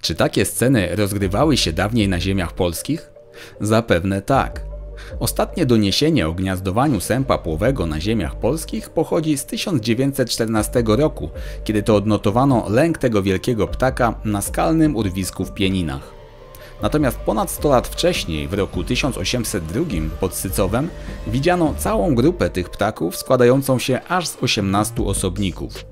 Czy takie sceny rozgrywały się dawniej na ziemiach polskich? Zapewne tak. Ostatnie doniesienie o gniazdowaniu sępa płowego na ziemiach polskich pochodzi z 1914 roku, kiedy to odnotowano lęk tego wielkiego ptaka na skalnym urwisku w Pieninach. Natomiast ponad 100 lat wcześniej, w roku 1802 pod Sycowem, widziano całą grupę tych ptaków składającą się aż z 18 osobników.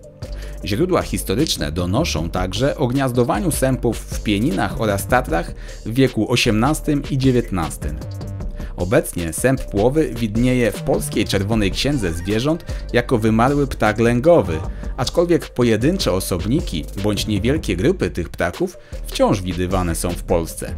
Źródła historyczne donoszą także o gniazdowaniu sępów w Pieninach oraz Tatrach w wieku XVIII i XIX. Obecnie sęp płowy widnieje w polskiej Czerwonej Księdze Zwierząt jako wymarły ptak lęgowy, aczkolwiek pojedyncze osobniki bądź niewielkie grupy tych ptaków wciąż widywane są w Polsce.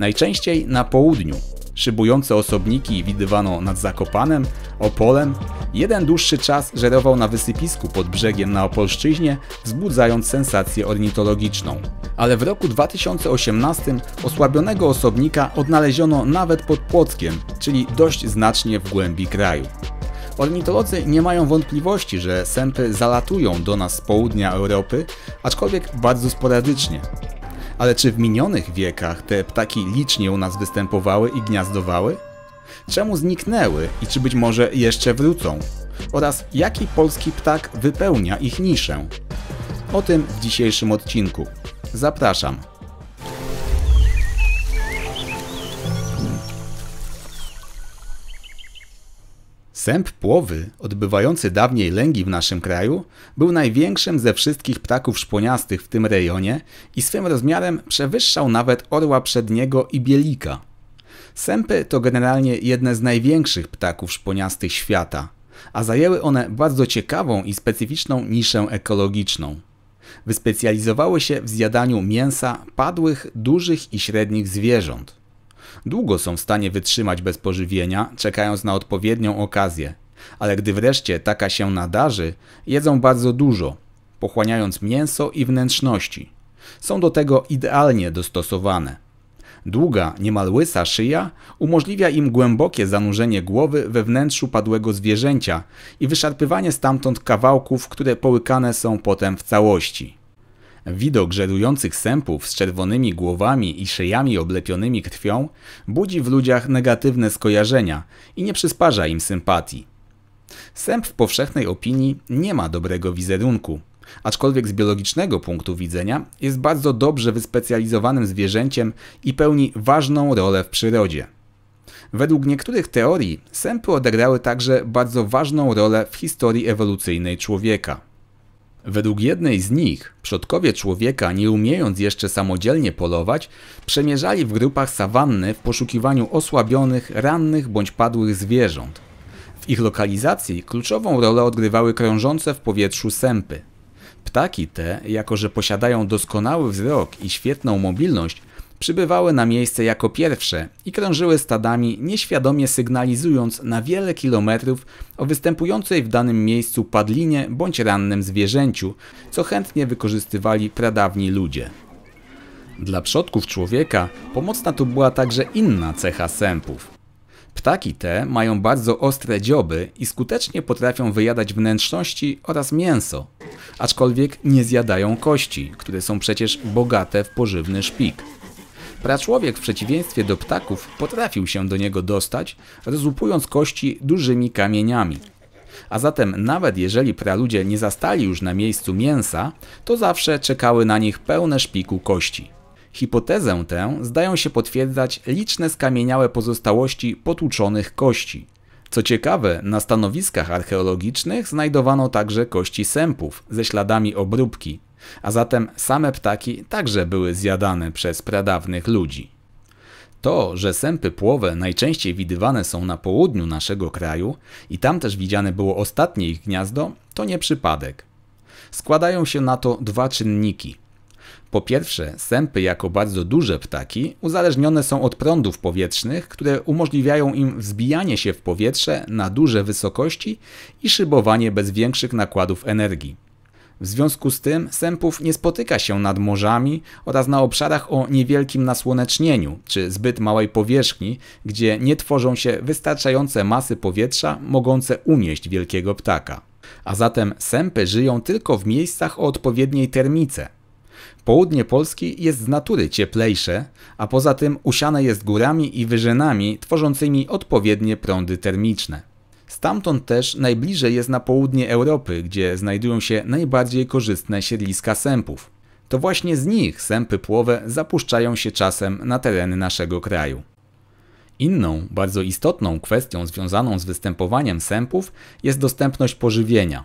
Najczęściej na południu, Szybujące osobniki widywano nad Zakopanem, Opolem. Jeden dłuższy czas żerował na wysypisku pod brzegiem na Opolszczyźnie, wzbudzając sensację ornitologiczną. Ale w roku 2018 osłabionego osobnika odnaleziono nawet pod Płockiem, czyli dość znacznie w głębi kraju. Ornitolodzy nie mają wątpliwości, że sępy zalatują do nas z południa Europy, aczkolwiek bardzo sporadycznie. Ale czy w minionych wiekach te ptaki licznie u nas występowały i gniazdowały? Czemu zniknęły i czy być może jeszcze wrócą? Oraz jaki polski ptak wypełnia ich niszę? O tym w dzisiejszym odcinku. Zapraszam. Sęp płowy, odbywający dawniej lęgi w naszym kraju, był największym ze wszystkich ptaków szponiastych w tym rejonie i swym rozmiarem przewyższał nawet orła przedniego i bielika. Sępy to generalnie jedne z największych ptaków szponiastych świata, a zajęły one bardzo ciekawą i specyficzną niszę ekologiczną. Wyspecjalizowały się w zjadaniu mięsa padłych, dużych i średnich zwierząt. Długo są w stanie wytrzymać bez pożywienia, czekając na odpowiednią okazję. Ale gdy wreszcie taka się nadarzy, jedzą bardzo dużo, pochłaniając mięso i wnętrzności. Są do tego idealnie dostosowane. Długa, niemal łysa szyja umożliwia im głębokie zanurzenie głowy we wnętrzu padłego zwierzęcia i wyszarpywanie stamtąd kawałków, które połykane są potem w całości. Widok żerujących sępów z czerwonymi głowami i szyjami oblepionymi krwią budzi w ludziach negatywne skojarzenia i nie przysparza im sympatii. Sęp w powszechnej opinii nie ma dobrego wizerunku, aczkolwiek z biologicznego punktu widzenia jest bardzo dobrze wyspecjalizowanym zwierzęciem i pełni ważną rolę w przyrodzie. Według niektórych teorii sępy odegrały także bardzo ważną rolę w historii ewolucyjnej człowieka. Według jednej z nich, przodkowie człowieka, nie umiejąc jeszcze samodzielnie polować, przemierzali w grupach sawanny w poszukiwaniu osłabionych, rannych bądź padłych zwierząt. W ich lokalizacji kluczową rolę odgrywały krążące w powietrzu sępy. Ptaki te, jako że posiadają doskonały wzrok i świetną mobilność, przybywały na miejsce jako pierwsze i krążyły stadami, nieświadomie sygnalizując na wiele kilometrów o występującej w danym miejscu padlinie bądź rannym zwierzęciu, co chętnie wykorzystywali pradawni ludzie. Dla przodków człowieka pomocna tu była także inna cecha sępów. Ptaki te mają bardzo ostre dzioby i skutecznie potrafią wyjadać wnętrzności oraz mięso, aczkolwiek nie zjadają kości, które są przecież bogate w pożywny szpik. Praczłowiek w przeciwieństwie do ptaków potrafił się do niego dostać, rozłupując kości dużymi kamieniami. A zatem nawet jeżeli praludzie nie zastali już na miejscu mięsa, to zawsze czekały na nich pełne szpiku kości. Hipotezę tę zdają się potwierdzać liczne skamieniałe pozostałości potłuczonych kości. Co ciekawe, na stanowiskach archeologicznych znajdowano także kości sępów ze śladami obróbki, a zatem same ptaki także były zjadane przez pradawnych ludzi. To, że sępy płowe najczęściej widywane są na południu naszego kraju i tam też widziane było ostatnie ich gniazdo, to nie przypadek. Składają się na to dwa czynniki. Po pierwsze, sępy jako bardzo duże ptaki uzależnione są od prądów powietrznych, które umożliwiają im wzbijanie się w powietrze na duże wysokości i szybowanie bez większych nakładów energii. W związku z tym sępów nie spotyka się nad morzami oraz na obszarach o niewielkim nasłonecznieniu czy zbyt małej powierzchni, gdzie nie tworzą się wystarczające masy powietrza mogące unieść wielkiego ptaka. A zatem sępy żyją tylko w miejscach o odpowiedniej termice. Południe Polski jest z natury cieplejsze, a poza tym usiane jest górami i wyżynami tworzącymi odpowiednie prądy termiczne. Stamtąd też najbliżej jest na południe Europy, gdzie znajdują się najbardziej korzystne siedliska sępów. To właśnie z nich sępy płowe zapuszczają się czasem na tereny naszego kraju. Inną, bardzo istotną kwestią związaną z występowaniem sępów jest dostępność pożywienia.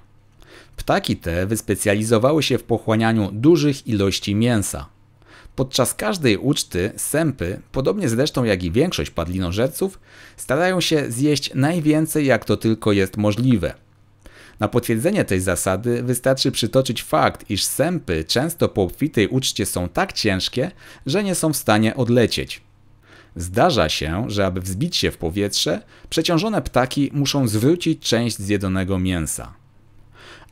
Ptaki te wyspecjalizowały się w pochłanianiu dużych ilości mięsa. Podczas każdej uczty sępy, podobnie zresztą jak i większość padlinożerców, starają się zjeść najwięcej jak to tylko jest możliwe. Na potwierdzenie tej zasady wystarczy przytoczyć fakt, iż sępy często po obfitej uczcie są tak ciężkie, że nie są w stanie odlecieć. Zdarza się, że aby wzbić się w powietrze, przeciążone ptaki muszą zwrócić część zjedzonego mięsa.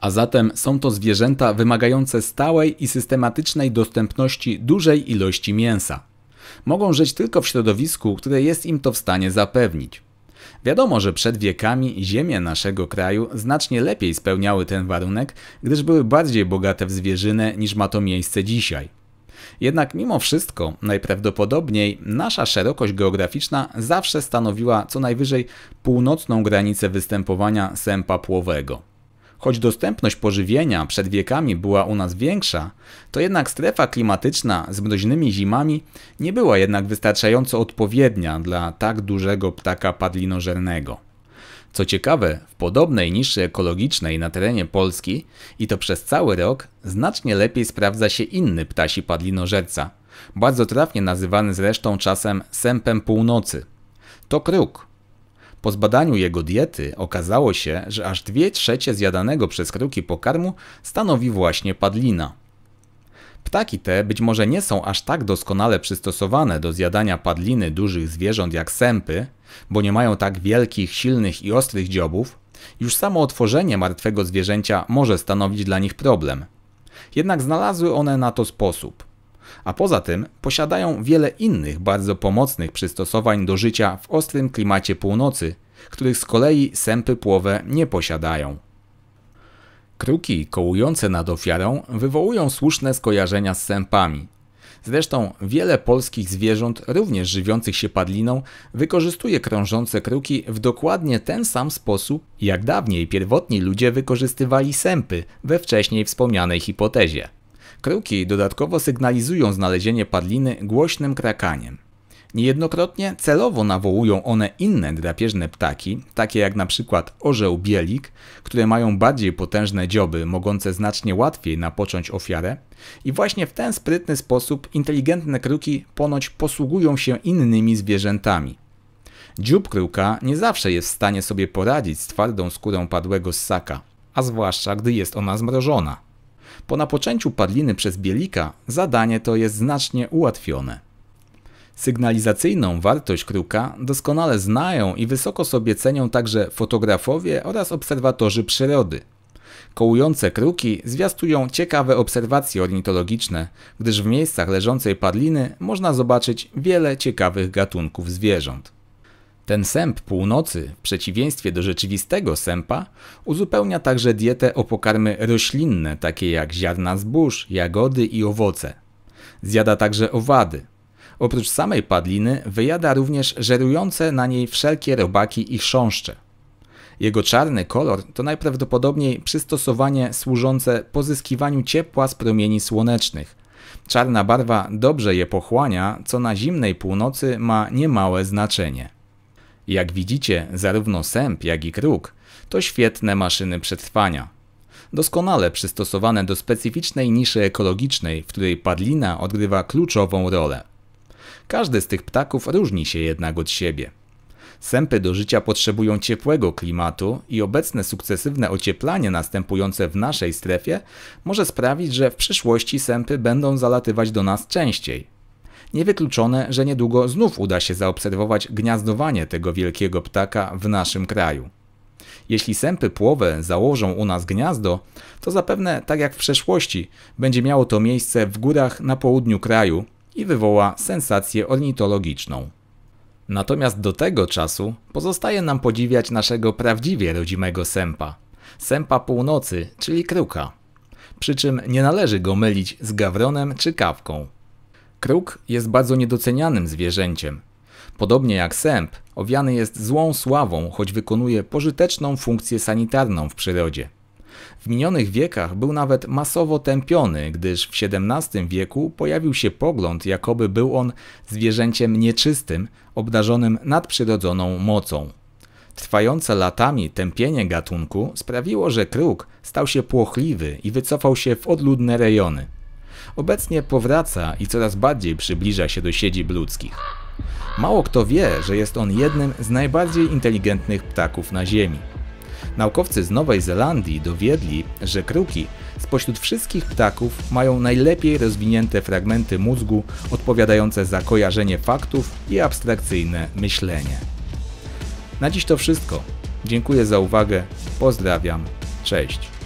A zatem są to zwierzęta wymagające stałej i systematycznej dostępności dużej ilości mięsa. Mogą żyć tylko w środowisku, które jest im to w stanie zapewnić. Wiadomo, że przed wiekami ziemie naszego kraju znacznie lepiej spełniały ten warunek, gdyż były bardziej bogate w zwierzynę niż ma to miejsce dzisiaj. Jednak mimo wszystko, najprawdopodobniej nasza szerokość geograficzna zawsze stanowiła co najwyżej północną granicę występowania sępa płowego. Choć dostępność pożywienia przed wiekami była u nas większa, to jednak strefa klimatyczna z mroźnymi zimami nie była jednak wystarczająco odpowiednia dla tak dużego ptaka padlinożernego. Co ciekawe, w podobnej niszy ekologicznej na terenie Polski i to przez cały rok znacznie lepiej sprawdza się inny ptasi padlinożerca, bardzo trafnie nazywany zresztą czasem sępem północy. To kruk, po zbadaniu jego diety okazało się, że aż dwie trzecie zjadanego przez kruki pokarmu stanowi właśnie padlina. Ptaki te być może nie są aż tak doskonale przystosowane do zjadania padliny dużych zwierząt jak sępy, bo nie mają tak wielkich, silnych i ostrych dziobów, już samo otworzenie martwego zwierzęcia może stanowić dla nich problem. Jednak znalazły one na to sposób – a poza tym posiadają wiele innych bardzo pomocnych przystosowań do życia w ostrym klimacie północy, których z kolei sępy płowe nie posiadają. Kruki kołujące nad ofiarą wywołują słuszne skojarzenia z sępami. Zresztą wiele polskich zwierząt, również żywiących się padliną, wykorzystuje krążące kruki w dokładnie ten sam sposób, jak dawniej pierwotni ludzie wykorzystywali sępy we wcześniej wspomnianej hipotezie. Kruki dodatkowo sygnalizują znalezienie padliny głośnym krakaniem. Niejednokrotnie celowo nawołują one inne drapieżne ptaki, takie jak na przykład orzeł bielik, które mają bardziej potężne dzioby, mogące znacznie łatwiej napocząć ofiarę i właśnie w ten sprytny sposób inteligentne kruki ponoć posługują się innymi zwierzętami. Dziób kruka nie zawsze jest w stanie sobie poradzić z twardą skórą padłego ssaka, a zwłaszcza gdy jest ona zmrożona. Po napoczęciu padliny przez bielika zadanie to jest znacznie ułatwione. Sygnalizacyjną wartość kruka doskonale znają i wysoko sobie cenią także fotografowie oraz obserwatorzy przyrody. Kołujące kruki zwiastują ciekawe obserwacje ornitologiczne, gdyż w miejscach leżącej padliny można zobaczyć wiele ciekawych gatunków zwierząt. Ten sęp północy, w przeciwieństwie do rzeczywistego sępa, uzupełnia także dietę o pokarmy roślinne, takie jak ziarna zbóż, jagody i owoce. Zjada także owady. Oprócz samej padliny wyjada również żerujące na niej wszelkie robaki i chrząszcze. Jego czarny kolor to najprawdopodobniej przystosowanie służące pozyskiwaniu ciepła z promieni słonecznych. Czarna barwa dobrze je pochłania, co na zimnej północy ma niemałe znaczenie. Jak widzicie, zarówno sęp, jak i kruk to świetne maszyny przetrwania. Doskonale przystosowane do specyficznej niszy ekologicznej, w której padlina odgrywa kluczową rolę. Każdy z tych ptaków różni się jednak od siebie. Sępy do życia potrzebują ciepłego klimatu i obecne sukcesywne ocieplanie następujące w naszej strefie może sprawić, że w przyszłości sępy będą zalatywać do nas częściej. Niewykluczone, że niedługo znów uda się zaobserwować gniazdowanie tego wielkiego ptaka w naszym kraju. Jeśli sępy płowe założą u nas gniazdo, to zapewne, tak jak w przeszłości, będzie miało to miejsce w górach na południu kraju i wywoła sensację ornitologiczną. Natomiast do tego czasu pozostaje nam podziwiać naszego prawdziwie rodzimego sępa. Sępa północy, czyli kruka. Przy czym nie należy go mylić z gawronem czy kawką. Kruk jest bardzo niedocenianym zwierzęciem. Podobnie jak sęp, owiany jest złą sławą, choć wykonuje pożyteczną funkcję sanitarną w przyrodzie. W minionych wiekach był nawet masowo tępiony, gdyż w XVII wieku pojawił się pogląd, jakoby był on zwierzęciem nieczystym, obdarzonym nadprzyrodzoną mocą. Trwające latami tępienie gatunku sprawiło, że kruk stał się płochliwy i wycofał się w odludne rejony obecnie powraca i coraz bardziej przybliża się do siedzib ludzkich. Mało kto wie, że jest on jednym z najbardziej inteligentnych ptaków na Ziemi. Naukowcy z Nowej Zelandii dowiedli, że kruki spośród wszystkich ptaków mają najlepiej rozwinięte fragmenty mózgu odpowiadające za kojarzenie faktów i abstrakcyjne myślenie. Na dziś to wszystko. Dziękuję za uwagę, pozdrawiam, cześć.